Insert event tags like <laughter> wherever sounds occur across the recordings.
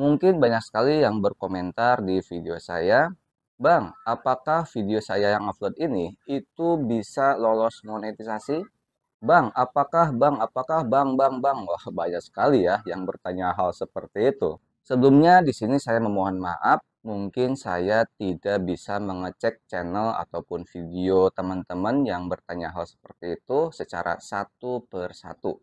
Mungkin banyak sekali yang berkomentar di video saya, Bang, apakah video saya yang upload ini itu bisa lolos monetisasi? Bang, apakah bang, apakah bang, bang, bang? Wah, banyak sekali ya yang bertanya hal seperti itu. Sebelumnya di sini saya memohon maaf, mungkin saya tidak bisa mengecek channel ataupun video teman-teman yang bertanya hal seperti itu secara satu per satu.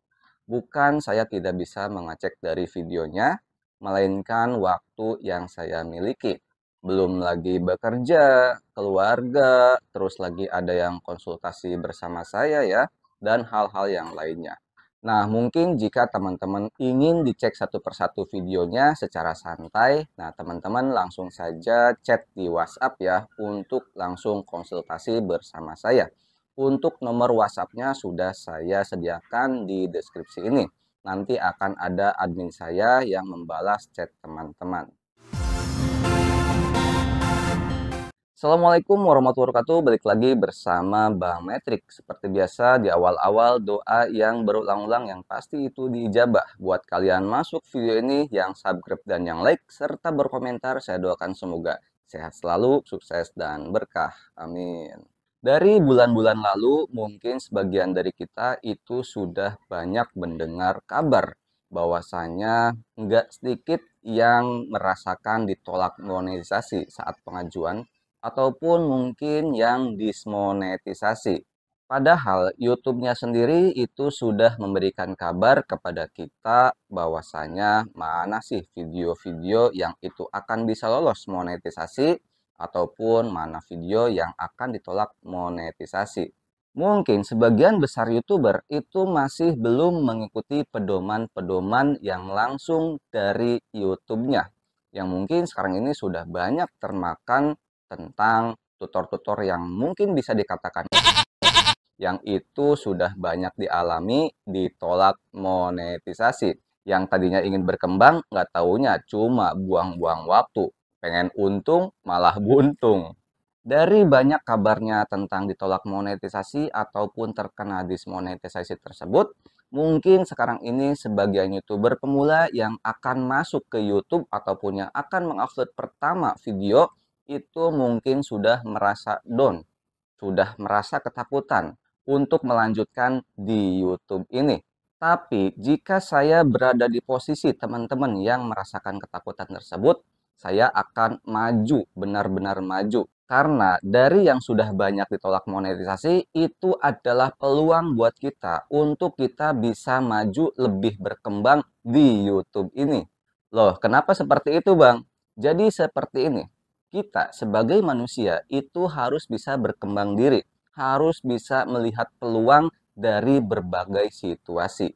Bukan saya tidak bisa mengecek dari videonya, melainkan waktu yang saya miliki. Belum lagi bekerja, keluarga, terus lagi ada yang konsultasi bersama saya ya, dan hal-hal yang lainnya. Nah, mungkin jika teman-teman ingin dicek satu persatu videonya secara santai, nah teman-teman langsung saja chat di WhatsApp ya untuk langsung konsultasi bersama saya. Untuk nomor WhatsApp-nya sudah saya sediakan di deskripsi ini nanti akan ada admin saya yang membalas chat teman-teman. Assalamualaikum warahmatullahi wabarakatuh. Balik lagi bersama Bang Metrik. Seperti biasa di awal-awal doa yang berulang-ulang yang pasti itu diijabah. Buat kalian masuk video ini yang subscribe dan yang like serta berkomentar saya doakan semoga sehat selalu, sukses dan berkah. Amin. Dari bulan-bulan lalu, mungkin sebagian dari kita itu sudah banyak mendengar kabar bahwasanya nggak sedikit yang merasakan ditolak monetisasi saat pengajuan ataupun mungkin yang dismonetisasi. Padahal YouTube-nya sendiri itu sudah memberikan kabar kepada kita bahwasanya mana sih video-video yang itu akan bisa lolos monetisasi ataupun mana video yang akan ditolak monetisasi. Mungkin sebagian besar YouTuber itu masih belum mengikuti pedoman-pedoman yang langsung dari YouTube-nya. Yang mungkin sekarang ini sudah banyak termakan tentang tutor-tutor yang mungkin bisa dikatakan <laughs> yang itu sudah banyak dialami ditolak monetisasi. Yang tadinya ingin berkembang, nggak taunya cuma buang-buang waktu Pengen untung malah buntung. Dari banyak kabarnya tentang ditolak monetisasi ataupun terkena dismonetisasi tersebut, mungkin sekarang ini sebagian YouTuber pemula yang akan masuk ke YouTube ataupun yang akan mengupload pertama video itu mungkin sudah merasa down, sudah merasa ketakutan untuk melanjutkan di YouTube ini. Tapi jika saya berada di posisi teman-teman yang merasakan ketakutan tersebut, saya akan maju, benar-benar maju. Karena dari yang sudah banyak ditolak monetisasi, itu adalah peluang buat kita untuk kita bisa maju lebih berkembang di YouTube ini. Loh, kenapa seperti itu Bang? Jadi seperti ini, kita sebagai manusia itu harus bisa berkembang diri, harus bisa melihat peluang dari berbagai situasi.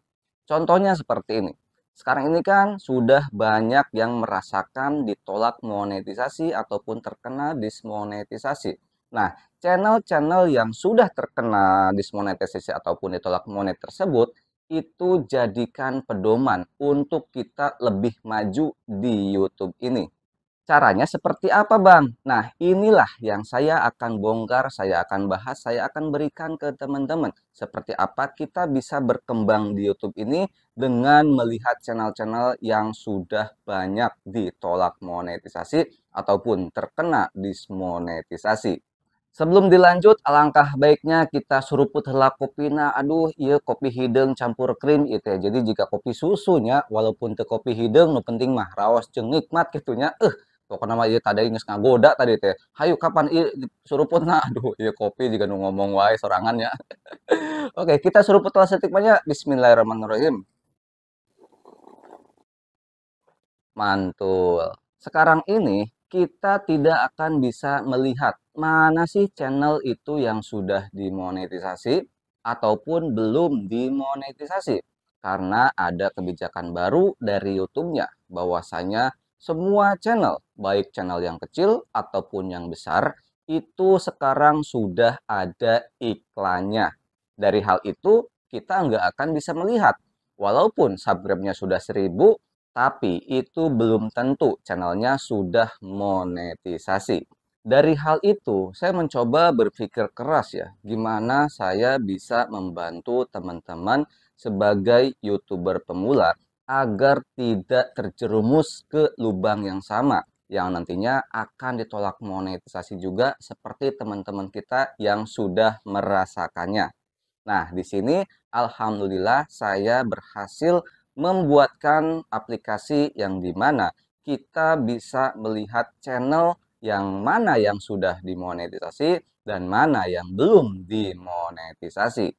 Contohnya seperti ini, sekarang ini kan sudah banyak yang merasakan ditolak monetisasi ataupun terkena dismonetisasi. Nah, channel-channel yang sudah terkena dismonetisasi ataupun ditolak monet tersebut itu jadikan pedoman untuk kita lebih maju di YouTube ini. Caranya seperti apa Bang? Nah inilah yang saya akan bongkar, saya akan bahas, saya akan berikan ke teman-teman. Seperti apa kita bisa berkembang di Youtube ini dengan melihat channel-channel yang sudah banyak ditolak monetisasi ataupun terkena dismonetisasi. Sebelum dilanjut, alangkah baiknya kita helak kopi. Nah, Aduh, iya kopi hidung campur krim itu ya. Jadi jika kopi susunya, walaupun te kopi hidung, no penting mah rawas jeng nikmat gitunya. Eh, kok nama ieu tadi nges ngagoda tadi teh hayu kapan suruput nah <laughs> aduh ya kopi juga nu ngomong wae sorangan ya <laughs> oke kita suruput lah setik banyak bismillahirrahmanirrahim mantul sekarang ini kita tidak akan bisa melihat mana sih channel itu yang sudah dimonetisasi ataupun belum dimonetisasi karena ada kebijakan baru dari YouTube-nya bahwasanya semua channel, baik channel yang kecil ataupun yang besar, itu sekarang sudah ada iklannya. Dari hal itu, kita nggak akan bisa melihat. Walaupun subscribe-nya sudah seribu, tapi itu belum tentu channelnya sudah monetisasi. Dari hal itu, saya mencoba berpikir keras ya, gimana saya bisa membantu teman-teman sebagai YouTuber pemula agar tidak terjerumus ke lubang yang sama yang nantinya akan ditolak monetisasi juga seperti teman-teman kita yang sudah merasakannya. Nah, di sini alhamdulillah saya berhasil membuatkan aplikasi yang dimana kita bisa melihat channel yang mana yang sudah dimonetisasi dan mana yang belum dimonetisasi.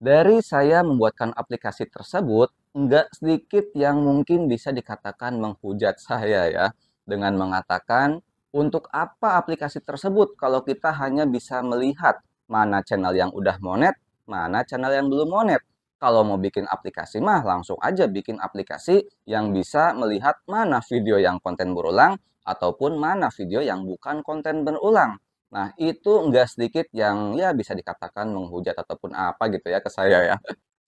Dari saya membuatkan aplikasi tersebut, nggak sedikit yang mungkin bisa dikatakan menghujat saya ya dengan mengatakan untuk apa aplikasi tersebut kalau kita hanya bisa melihat mana channel yang udah monet, mana channel yang belum monet. Kalau mau bikin aplikasi mah langsung aja bikin aplikasi yang bisa melihat mana video yang konten berulang ataupun mana video yang bukan konten berulang. Nah, itu nggak sedikit yang ya bisa dikatakan menghujat ataupun apa gitu ya ke saya ya.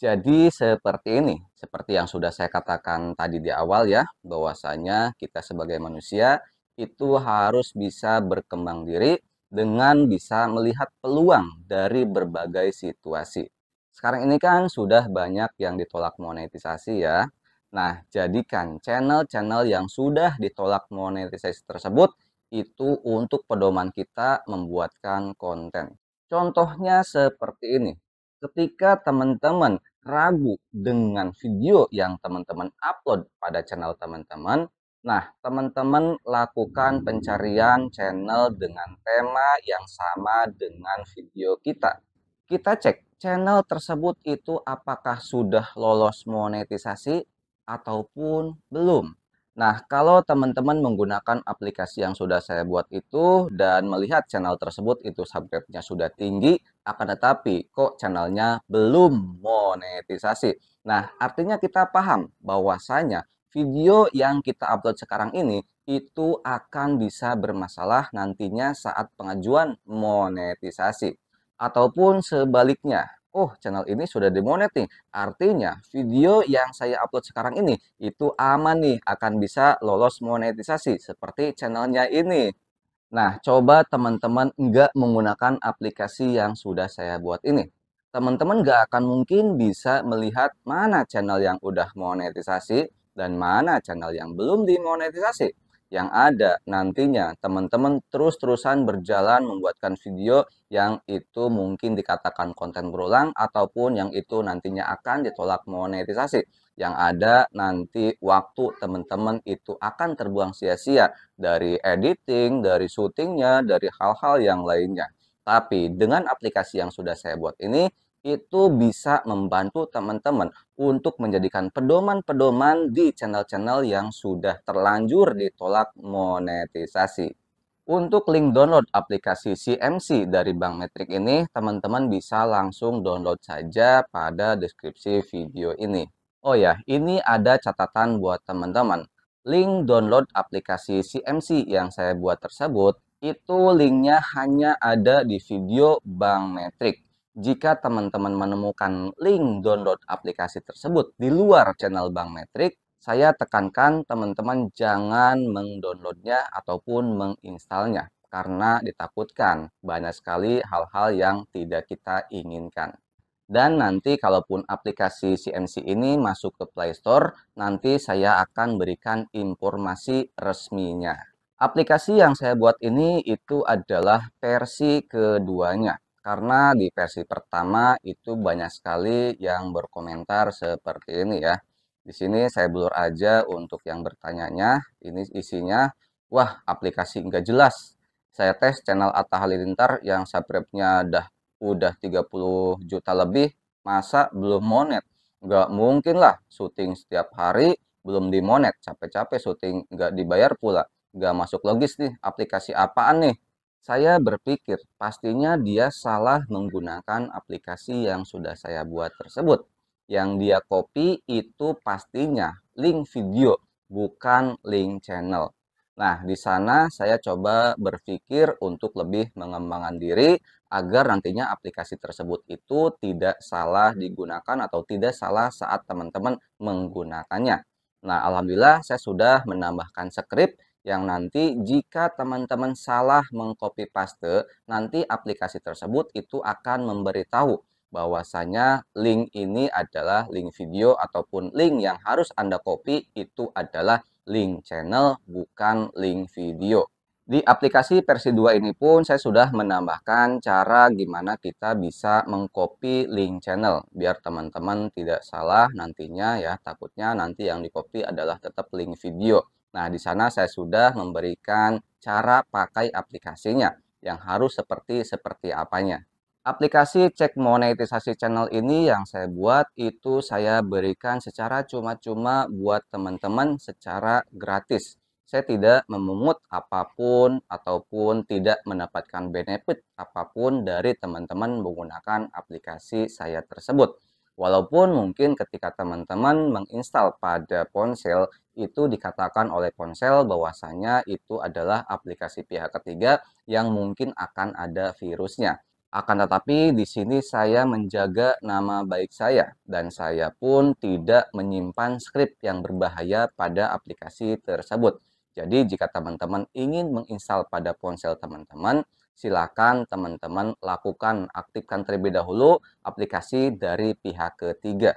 Jadi seperti ini, seperti yang sudah saya katakan tadi di awal ya, bahwasanya kita sebagai manusia itu harus bisa berkembang diri dengan bisa melihat peluang dari berbagai situasi. Sekarang ini kan sudah banyak yang ditolak monetisasi ya. Nah, jadikan channel-channel yang sudah ditolak monetisasi tersebut itu untuk pedoman kita membuatkan konten. Contohnya seperti ini. Ketika teman-teman ragu dengan video yang teman-teman upload pada channel teman-teman, nah teman-teman lakukan pencarian channel dengan tema yang sama dengan video kita. Kita cek channel tersebut itu apakah sudah lolos monetisasi ataupun belum. Nah, kalau teman-teman menggunakan aplikasi yang sudah saya buat itu dan melihat channel tersebut itu subscribe-nya sudah tinggi, akan tetapi kok channelnya belum monetisasi. Nah, artinya kita paham bahwasanya video yang kita upload sekarang ini itu akan bisa bermasalah nantinya saat pengajuan monetisasi. Ataupun sebaliknya, oh channel ini sudah dimonet nih. Artinya video yang saya upload sekarang ini itu aman nih akan bisa lolos monetisasi seperti channelnya ini. Nah, coba teman-teman nggak menggunakan aplikasi yang sudah saya buat ini. Teman-teman nggak akan mungkin bisa melihat mana channel yang udah monetisasi dan mana channel yang belum dimonetisasi yang ada nantinya teman-teman terus-terusan berjalan membuatkan video yang itu mungkin dikatakan konten berulang ataupun yang itu nantinya akan ditolak monetisasi yang ada nanti waktu teman-teman itu akan terbuang sia-sia dari editing, dari syutingnya, dari hal-hal yang lainnya. Tapi dengan aplikasi yang sudah saya buat ini, itu bisa membantu teman-teman untuk menjadikan pedoman-pedoman di channel-channel yang sudah terlanjur ditolak monetisasi. Untuk link download aplikasi CMC dari Bank Metric ini, teman-teman bisa langsung download saja pada deskripsi video ini. Oh ya, ini ada catatan buat teman-teman. Link download aplikasi CMC yang saya buat tersebut, itu linknya hanya ada di video Bank Metric jika teman-teman menemukan link download aplikasi tersebut di luar channel Bank Metrik, saya tekankan teman-teman jangan mendownloadnya ataupun menginstalnya karena ditakutkan banyak sekali hal-hal yang tidak kita inginkan. Dan nanti kalaupun aplikasi CMC ini masuk ke Play Store, nanti saya akan berikan informasi resminya. Aplikasi yang saya buat ini itu adalah versi keduanya karena di versi pertama itu banyak sekali yang berkomentar seperti ini ya. Di sini saya blur aja untuk yang bertanyanya. Ini isinya, wah aplikasi nggak jelas. Saya tes channel Atta Halilintar yang subscribe-nya udah, udah 30 juta lebih, masa belum monet? Nggak mungkin lah syuting setiap hari belum dimonet, capek-capek syuting nggak dibayar pula. Nggak masuk logis nih, aplikasi apaan nih? Saya berpikir pastinya dia salah menggunakan aplikasi yang sudah saya buat tersebut. Yang dia copy itu pastinya link video, bukan link channel. Nah, di sana saya coba berpikir untuk lebih mengembangkan diri agar nantinya aplikasi tersebut itu tidak salah digunakan atau tidak salah saat teman-teman menggunakannya. Nah, alhamdulillah saya sudah menambahkan script yang nanti jika teman-teman salah mengcopy paste, nanti aplikasi tersebut itu akan memberitahu bahwasanya link ini adalah link video ataupun link yang harus Anda copy itu adalah link channel bukan link video. Di aplikasi versi 2 ini pun saya sudah menambahkan cara gimana kita bisa mengcopy link channel biar teman-teman tidak salah nantinya ya takutnya nanti yang di copy adalah tetap link video. Nah, di sana saya sudah memberikan cara pakai aplikasinya yang harus seperti seperti apanya. Aplikasi cek monetisasi channel ini yang saya buat itu saya berikan secara cuma-cuma buat teman-teman secara gratis. Saya tidak memungut apapun ataupun tidak mendapatkan benefit apapun dari teman-teman menggunakan aplikasi saya tersebut. Walaupun mungkin ketika teman-teman menginstal pada ponsel itu dikatakan oleh ponsel bahwasanya itu adalah aplikasi pihak ketiga yang mungkin akan ada virusnya. Akan tetapi di sini saya menjaga nama baik saya dan saya pun tidak menyimpan skrip yang berbahaya pada aplikasi tersebut. Jadi jika teman-teman ingin menginstal pada ponsel teman-teman, silakan teman-teman lakukan aktifkan terlebih dahulu aplikasi dari pihak ketiga.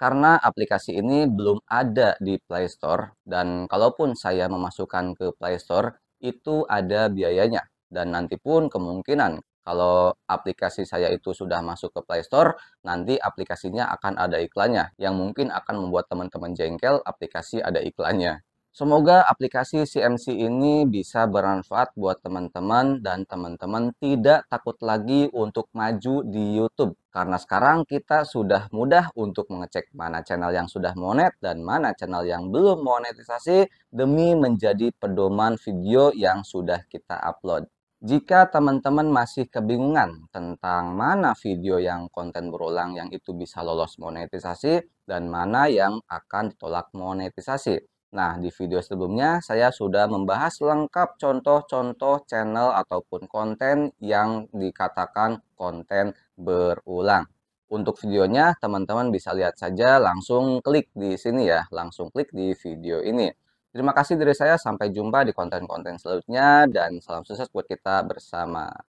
Karena aplikasi ini belum ada di Play Store dan kalaupun saya memasukkan ke Play Store itu ada biayanya dan nanti pun kemungkinan kalau aplikasi saya itu sudah masuk ke Play Store, nanti aplikasinya akan ada iklannya yang mungkin akan membuat teman-teman jengkel aplikasi ada iklannya. Semoga aplikasi CMC ini bisa bermanfaat buat teman-teman dan teman-teman tidak takut lagi untuk maju di YouTube. Karena sekarang kita sudah mudah untuk mengecek mana channel yang sudah monet dan mana channel yang belum monetisasi demi menjadi pedoman video yang sudah kita upload. Jika teman-teman masih kebingungan tentang mana video yang konten berulang yang itu bisa lolos monetisasi dan mana yang akan ditolak monetisasi, Nah, di video sebelumnya saya sudah membahas lengkap contoh-contoh channel ataupun konten yang dikatakan konten berulang. Untuk videonya, teman-teman bisa lihat saja langsung klik di sini ya, langsung klik di video ini. Terima kasih dari saya, sampai jumpa di konten-konten selanjutnya dan salam sukses buat kita bersama.